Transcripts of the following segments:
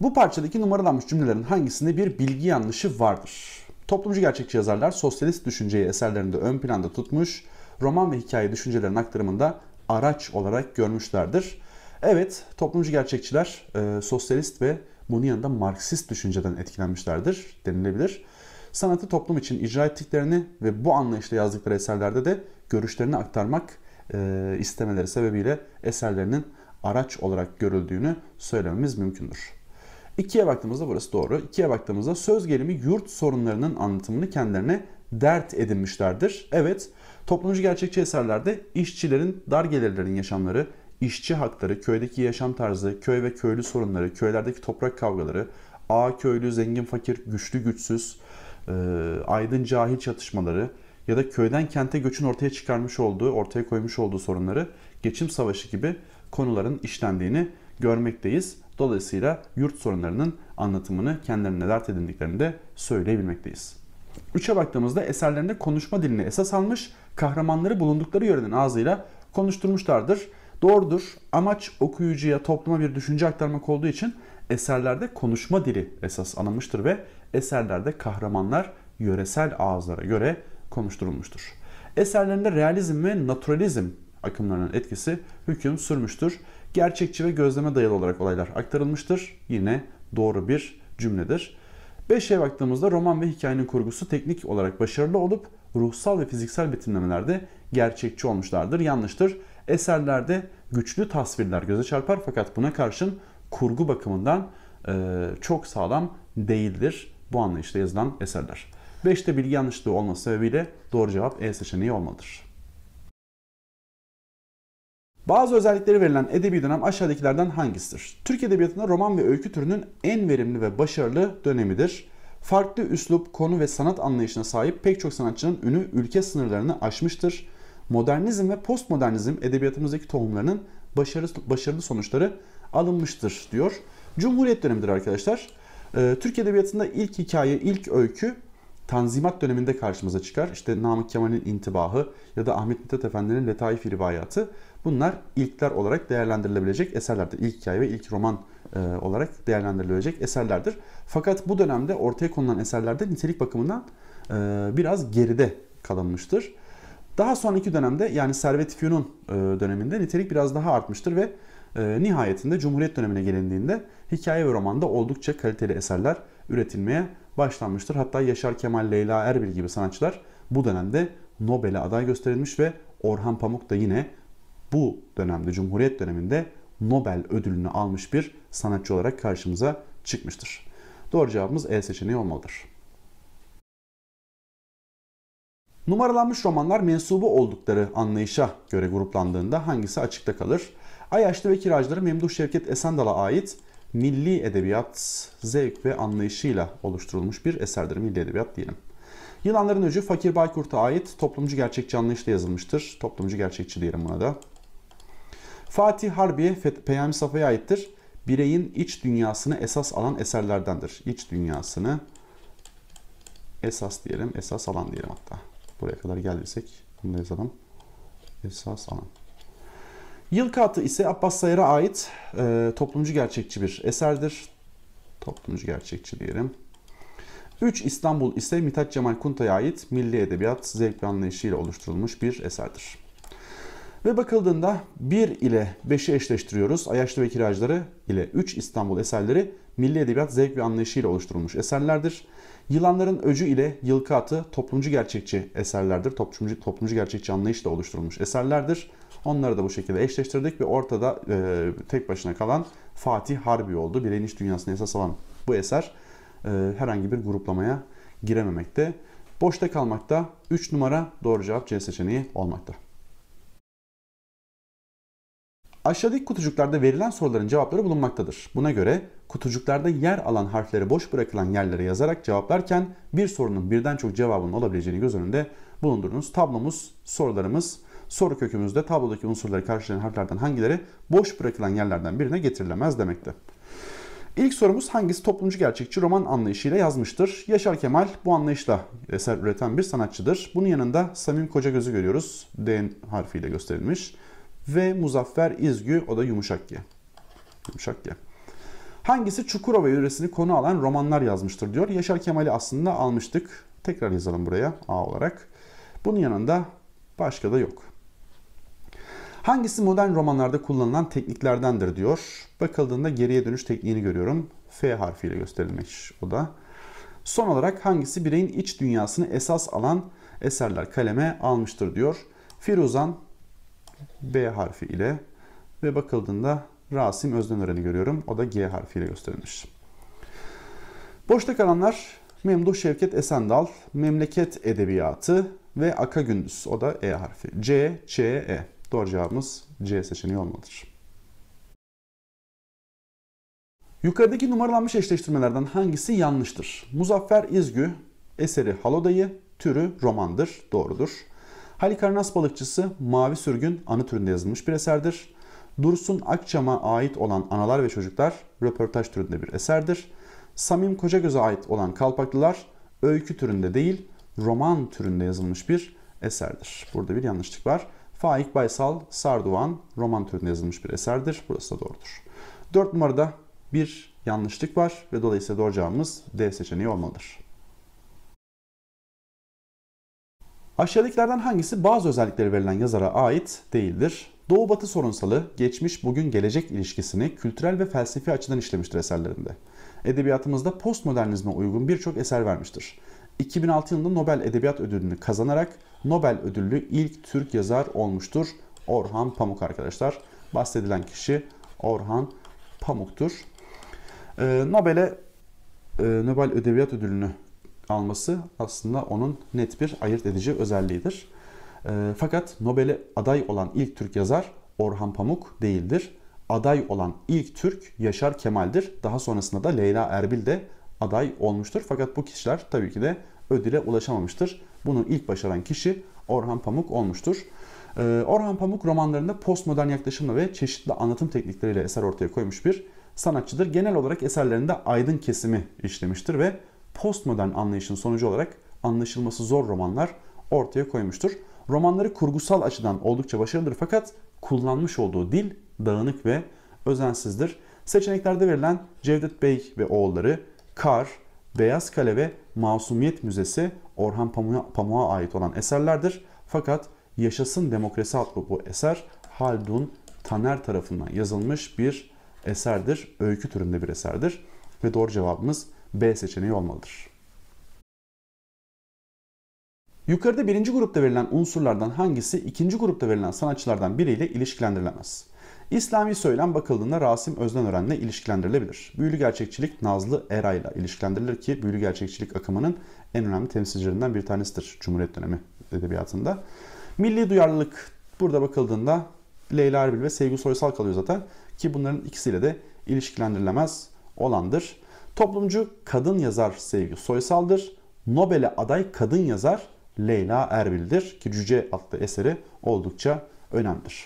Bu parçadaki numaralanmış cümlelerin hangisinde bir bilgi yanlışı vardır? Toplumcu gerçekçi yazarlar sosyalist düşünceyi eserlerinde ön planda tutmuş, roman ve hikaye düşüncelerin aktarımında araç olarak görmüşlerdir. Evet, toplumcu gerçekçiler e, sosyalist ve bunun yanında Marksist düşünceden etkilenmişlerdir denilebilir. Sanatı toplum için icra ettiklerini ve bu anlayışla yazdıkları eserlerde de görüşlerini aktarmak e, istemeleri sebebiyle eserlerinin araç olarak görüldüğünü söylememiz mümkündür. 2'ye baktığımızda burası doğru. 2'ye baktığımızda söz gelimi yurt sorunlarının anlatımını kendilerine dert edinmişlerdir. Evet, toplumcu gerçekçi eserlerde işçilerin dar gelirlerin yaşamları, işçi hakları, köydeki yaşam tarzı, köy ve köylü sorunları, köylerdeki toprak kavgaları, A köylü, zengin fakir, güçlü güçsüz, e, aydın cahil çatışmaları ya da köyden kente göçün ortaya çıkarmış olduğu, ortaya koymuş olduğu sorunları geçim savaşı gibi konuların işlendiğini görmekteyiz. Dolayısıyla yurt sorunlarının anlatımını kendilerine dert edindiklerini de söyleyebilmekteyiz. 3'e baktığımızda eserlerinde konuşma dilini esas almış, kahramanları bulundukları yörenin ağzıyla konuşturmuşlardır. Doğrudur. Amaç okuyucuya topluma bir düşünce aktarmak olduğu için eserlerde konuşma dili esas alınmıştır ve eserlerde kahramanlar yöresel ağızlara göre konuşturulmuştur. Eserlerinde realizm ve naturalizm akımlarının etkisi hüküm sürmüştür. Gerçekçi ve gözleme dayalı olarak olaylar aktarılmıştır. Yine doğru bir cümledir. 5'e baktığımızda roman ve hikayenin kurgusu teknik olarak başarılı olup ruhsal ve fiziksel betimlemelerde gerçekçi olmuşlardır. Yanlıştır. Eserlerde güçlü tasvirler göze çarpar fakat buna karşın kurgu bakımından e, çok sağlam değildir bu anlayışta yazılan eserler. 5'te bilgi yanlışlığı olması sebebiyle doğru cevap E seçeneği olmalıdır. Bazı özellikleri verilen edebi dönem aşağıdakilerden hangisidir? Türk Edebiyatı'nda roman ve öykü türünün en verimli ve başarılı dönemidir. Farklı üslup, konu ve sanat anlayışına sahip pek çok sanatçının ünü ülke sınırlarını aşmıştır. Modernizm ve postmodernizm edebiyatımızdaki tohumlarının başarı, başarılı sonuçları alınmıştır diyor. Cumhuriyet dönemidir arkadaşlar. Ee, Türk Edebiyatı'nda ilk hikaye, ilk öykü Tanzimat döneminde karşımıza çıkar. İşte Namık Kemal'in intibahı ya da Ahmet Mithat Efendi'nin Letaif rivayatı. Bunlar ilkler olarak değerlendirilebilecek eserlerdir. İlk hikaye ve ilk roman e, olarak değerlendirilebilecek eserlerdir. Fakat bu dönemde ortaya konulan eserlerde nitelik bakımından e, biraz geride kalınmıştır. Daha sonraki dönemde yani Servet Fünun e, döneminde nitelik biraz daha artmıştır ve e, nihayetinde Cumhuriyet dönemine gelindiğinde hikaye ve romanda oldukça kaliteli eserler üretilmeye başlanmıştır. Hatta Yaşar Kemal, Leyla Erbil gibi sanatçılar bu dönemde Nobel'e aday gösterilmiş ve Orhan Pamuk da yine bu dönemde Cumhuriyet döneminde Nobel ödülünü almış bir sanatçı olarak karşımıza çıkmıştır. Doğru cevabımız E seçeneği olmalıdır. Numaralanmış romanlar mensubu oldukları anlayışa göre gruplandığında hangisi açıkta kalır? Ayaşlı ve Kiracıları Memduh Şevket Esendal'a ait milli edebiyat zevk ve anlayışıyla oluşturulmuş bir eserdir. Milli edebiyat diyelim. Yılanların Öcü Fakir Baykurt'a ait toplumcu gerçekçi anlayışla yazılmıştır. Toplumcu gerçekçi diyelim buna da. Fatih Harbiye Peyami Safa'ya aittir. Bireyin iç dünyasını esas alan eserlerdendir. İç dünyasını esas diyelim, esas alan diyelim hatta. Buraya kadar geldiysek bunu da yazalım. Esas alan. Yıl Katı ise Abbas Sayar'a ait e, toplumcu gerçekçi bir eserdir. Toplumcu gerçekçi diyelim. 3 İstanbul ise Mithat Cemal Kunta'ya ait milli edebiyat zevk ve anlayışıyla oluşturulmuş bir eserdir. Ve bakıldığında 1 ile 5'i eşleştiriyoruz. Ayaşlı ve Kiracıları ile 3 İstanbul eserleri milli edebiyat zevk ve anlayışıyla oluşturulmuş eserlerdir. Yılanların Öcü ile Yılkatı toplumcu gerçekçi eserlerdir. Toplumcu, toplumcu gerçekçi anlayışla oluşturulmuş eserlerdir. Onları da bu şekilde eşleştirdik ve ortada e, tek başına kalan Fatih Harbi oldu. Bireyin iç dünyasını esas alan bu eser e, herhangi bir gruplamaya girememekte. Boşta kalmakta 3 numara doğru cevap C seçeneği olmakta. Aşağıdaki kutucuklarda verilen soruların cevapları bulunmaktadır. Buna göre kutucuklarda yer alan harfleri boş bırakılan yerlere yazarak cevaplarken bir sorunun birden çok cevabının olabileceğini göz önünde bulundurunuz. Tablomuz, sorularımız soru kökümüzde tablodaki unsurları karşılayan harflerden hangileri boş bırakılan yerlerden birine getirilemez demekti. İlk sorumuz hangisi toplumcu gerçekçi roman anlayışıyla yazmıştır? Yaşar Kemal bu anlayışla eser üreten bir sanatçıdır. Bunun yanında Samim Koca gözü görüyoruz. D harfiyle gösterilmiş. Ve Muzaffer İzgü o da yumuşak G. Yumuşak G. Hangisi Çukurova yöresini konu alan romanlar yazmıştır diyor. Yaşar Kemal'i aslında almıştık. Tekrar yazalım buraya A olarak. Bunun yanında başka da yok. Hangisi modern romanlarda kullanılan tekniklerdendir diyor. Bakıldığında geriye dönüş tekniğini görüyorum. F harfiyle gösterilmiş o da. Son olarak hangisi bireyin iç dünyasını esas alan eserler kaleme almıştır diyor. Firuzan B harfi ile ve bakıldığında Rasim Özdenören'i görüyorum. O da G harfiyle gösterilmiş. Boşta kalanlar Memduh Şevket Esendal, Memleket Edebiyatı ve Aka Gündüz. O da E harfi. C, Ç, E. Doğru cevabımız C seçeneği olmalıdır. Yukarıdaki numaralanmış eşleştirmelerden hangisi yanlıştır? Muzaffer İzgü eseri Halodayı, türü romandır, doğrudur. Halikarnas balıkçısı Mavi Sürgün anı türünde yazılmış bir eserdir. Dursun Akçam'a ait olan Analar ve Çocuklar röportaj türünde bir eserdir. Samim Kocagöz'e ait olan Kalpaklılar öykü türünde değil roman türünde yazılmış bir eserdir. Burada bir yanlışlık var. Faik Baysal Sarduvan roman türünde yazılmış bir eserdir. Burası da doğrudur. 4 numarada bir yanlışlık var ve dolayısıyla doğru cevabımız D seçeneği olmalıdır. Aşağıdakilerden hangisi bazı özellikleri verilen yazara ait değildir? Doğu-batı sorunsalı, geçmiş bugün gelecek ilişkisini kültürel ve felsefi açıdan işlemiştir eserlerinde. Edebiyatımızda postmodernizme uygun birçok eser vermiştir. 2006 yılında Nobel Edebiyat Ödülünü kazanarak Nobel ödüllü ilk Türk yazar olmuştur. Orhan Pamuk arkadaşlar. Bahsedilen kişi Orhan Pamuk'tur. Ee, Nobel'e e, Nobel Edebiyat Ödülünü alması aslında onun net bir ayırt edici özelliğidir. E, fakat Nobel'e aday olan ilk Türk yazar Orhan Pamuk değildir. Aday olan ilk Türk Yaşar Kemal'dir. Daha sonrasında da Leyla Erbil de aday olmuştur. Fakat bu kişiler tabii ki de ödüle ulaşamamıştır. Bunu ilk başaran kişi Orhan Pamuk olmuştur. Ee, Orhan Pamuk romanlarında postmodern yaklaşımla ve çeşitli anlatım teknikleriyle eser ortaya koymuş bir sanatçıdır. Genel olarak eserlerinde aydın kesimi işlemiştir ve postmodern anlayışın sonucu olarak anlaşılması zor romanlar ortaya koymuştur. Romanları kurgusal açıdan oldukça başarılıdır fakat kullanmış olduğu dil dağınık ve özensizdir. Seçeneklerde verilen Cevdet Bey ve oğulları, Kar, Beyaz Kale ve Masumiyet Müzesi Orhan Pamuk'a, Pamuk'a ait olan eserlerdir. Fakat Yaşasın Demokrasi adlı bu eser Haldun Taner tarafından yazılmış bir eserdir. Öykü türünde bir eserdir. Ve doğru cevabımız B seçeneği olmalıdır. Yukarıda birinci grupta verilen unsurlardan hangisi ikinci grupta verilen sanatçılardan biriyle ilişkilendirilemez? İslami söylem bakıldığında Rasim Özdenören'le ilişkilendirilebilir. Büyülü gerçekçilik Nazlı Eray'la ilişkilendirilir ki büyülü gerçekçilik akımının en önemli temsilcilerinden bir tanesidir Cumhuriyet dönemi edebiyatında. Milli duyarlılık burada bakıldığında Leyla Erbil ve Sevgi Soysal kalıyor zaten ki bunların ikisiyle de ilişkilendirilemez olandır. Toplumcu kadın yazar Sevgi Soysal'dır. Nobel'e aday kadın yazar Leyla Erbil'dir ki Cüce adlı eseri oldukça önemlidir.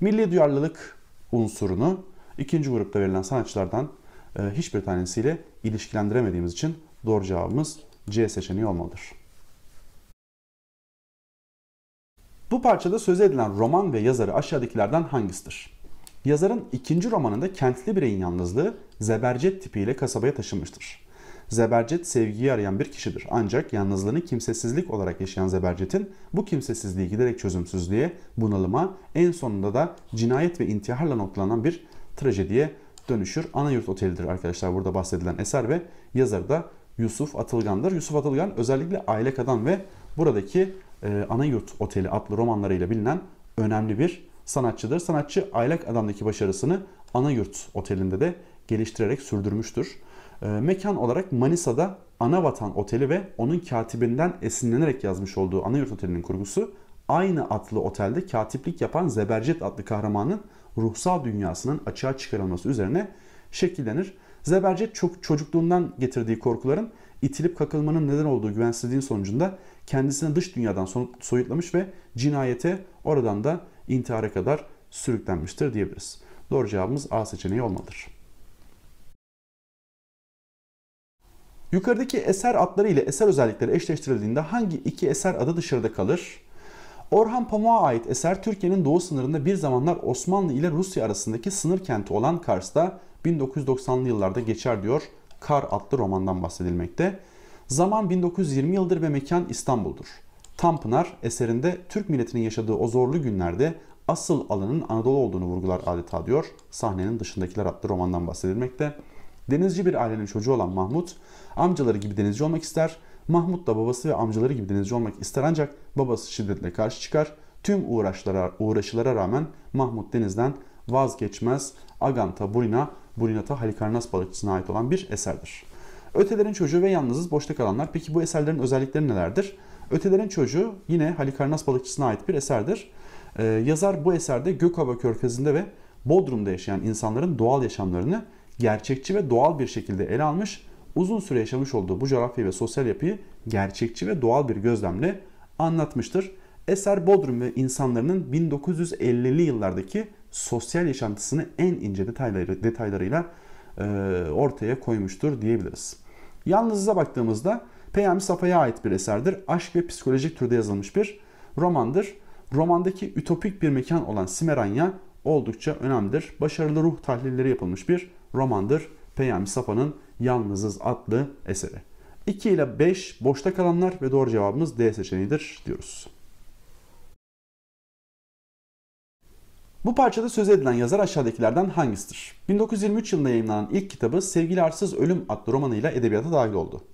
Milli duyarlılık unsurunu ikinci grupta verilen sanatçılardan e, hiçbir tanesiyle ilişkilendiremediğimiz için doğru cevabımız C seçeneği olmalıdır. Bu parçada söz edilen roman ve yazarı aşağıdakilerden hangisidir? Yazarın ikinci romanında kentli bireyin yalnızlığı zebercet tipiyle kasabaya taşınmıştır. Zebercet sevgiyi arayan bir kişidir. Ancak yalnızlığını kimsesizlik olarak yaşayan Zebercet'in bu kimsesizliği giderek çözümsüzlüğe, bunalıma, en sonunda da cinayet ve intiharla noktalanan bir trajediye dönüşür. Anayurt Oteli'dir arkadaşlar burada bahsedilen eser ve yazarı da Yusuf Atılgan'dır. Yusuf Atılgan özellikle Aile Kadan ve buradaki e, Anayurt Oteli adlı romanlarıyla bilinen önemli bir sanatçıdır. Sanatçı Aylak Adam'daki başarısını Anayurt Oteli'nde de geliştirerek sürdürmüştür. Ee, mekan olarak Manisa'da Ana Vatan Oteli ve onun katibinden esinlenerek yazmış olduğu Ana Yurt Oteli'nin kurgusu aynı adlı otelde katiplik yapan Zebercet adlı kahramanın ruhsal dünyasının açığa çıkarılması üzerine şekillenir. Zebercet çok çocukluğundan getirdiği korkuların itilip kakılmanın neden olduğu güvensizliğin sonucunda kendisini dış dünyadan soyutlamış ve cinayete oradan da intihara kadar sürüklenmiştir diyebiliriz. Doğru cevabımız A seçeneği olmalıdır. Yukarıdaki eser adları ile eser özellikleri eşleştirildiğinde hangi iki eser adı dışarıda kalır? Orhan Pamuk'a ait eser Türkiye'nin doğu sınırında bir zamanlar Osmanlı ile Rusya arasındaki sınır kenti olan Kars'ta 1990'lı yıllarda geçer diyor Kar adlı romandan bahsedilmekte. Zaman 1920 yıldır ve mekan İstanbul'dur. Tanpınar eserinde Türk milletinin yaşadığı o zorlu günlerde asıl alanın Anadolu olduğunu vurgular adeta diyor. Sahnenin dışındakiler adlı romandan bahsedilmekte. Denizci bir ailenin çocuğu olan Mahmut, amcaları gibi denizci olmak ister. Mahmut da babası ve amcaları gibi denizci olmak ister ancak babası şiddetle karşı çıkar. Tüm uğraşlara, uğraşılara rağmen Mahmut denizden vazgeçmez. Aganta Burina, Burinata Halikarnas balıkçısına ait olan bir eserdir. Ötelerin çocuğu ve yalnızız boşta kalanlar. Peki bu eserlerin özellikleri nelerdir? Ötelerin çocuğu yine Halikarnas balıkçısına ait bir eserdir. Ee, yazar bu eserde Gökova Körfezi'nde ve Bodrum'da yaşayan insanların doğal yaşamlarını gerçekçi ve doğal bir şekilde ele almış, uzun süre yaşamış olduğu bu coğrafyayı ve sosyal yapıyı gerçekçi ve doğal bir gözlemle anlatmıştır. Eser Bodrum ve insanların 1950'li yıllardaki sosyal yaşantısını en ince detayları, detaylarıyla e, ortaya koymuştur diyebiliriz. Yalnız'a baktığımızda Peyami Safa'ya ait bir eserdir. Aşk ve psikolojik türde yazılmış bir romandır. Romandaki ütopik bir mekan olan Simeranya oldukça önemlidir. Başarılı ruh tahlilleri yapılmış bir romandır Peyami Safa'nın Yalnızız adlı eseri. 2 ile 5 boşta kalanlar ve doğru cevabımız D seçeneğidir diyoruz. Bu parçada söz edilen yazar aşağıdakilerden hangisidir? 1923 yılında yayınlanan ilk kitabı Sevgili Arsız Ölüm adlı romanıyla edebiyata dahil oldu.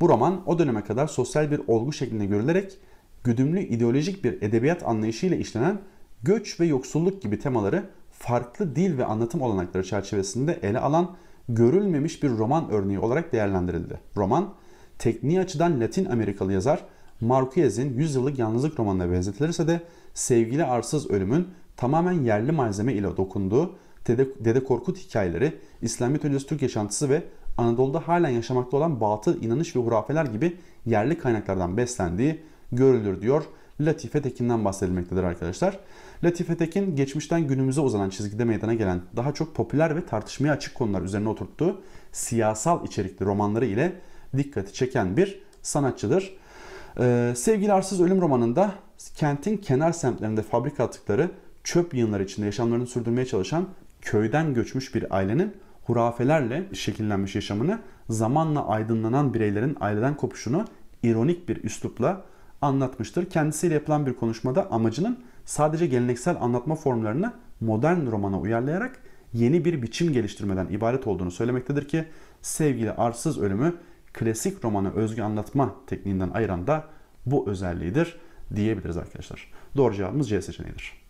Bu roman o döneme kadar sosyal bir olgu şeklinde görülerek güdümlü ideolojik bir edebiyat anlayışıyla işlenen göç ve yoksulluk gibi temaları farklı dil ve anlatım olanakları çerçevesinde ele alan görülmemiş bir roman örneği olarak değerlendirildi. Roman, tekniği açıdan Latin Amerikalı yazar Marquez'in 100 yıllık yalnızlık romanına benzetilirse de sevgili arsız ölümün tamamen yerli malzeme ile dokunduğu Dede, Dede Korkut hikayeleri, İslamiyet öncesi Türk yaşantısı ve Anadolu'da halen yaşamakta olan batıl inanış ve hurafeler gibi yerli kaynaklardan beslendiği görülür diyor Latife Tekin'den bahsedilmektedir arkadaşlar. Latife Tekin geçmişten günümüze uzanan çizgide meydana gelen daha çok popüler ve tartışmaya açık konular üzerine oturttuğu siyasal içerikli romanları ile dikkati çeken bir sanatçıdır. Ee, Sevgili Arsız Ölüm romanında kentin kenar semtlerinde fabrika atıkları çöp yığınları içinde yaşamlarını sürdürmeye çalışan köyden göçmüş bir ailenin hurafelerle şekillenmiş yaşamını zamanla aydınlanan bireylerin aileden kopuşunu ironik bir üslupla anlatmıştır. Kendisiyle yapılan bir konuşmada amacının sadece geleneksel anlatma formlarını modern romana uyarlayarak yeni bir biçim geliştirmeden ibaret olduğunu söylemektedir ki sevgili arsız ölümü klasik romana özgü anlatma tekniğinden ayıran da bu özelliğidir diyebiliriz arkadaşlar. Doğru cevabımız C seçeneğidir.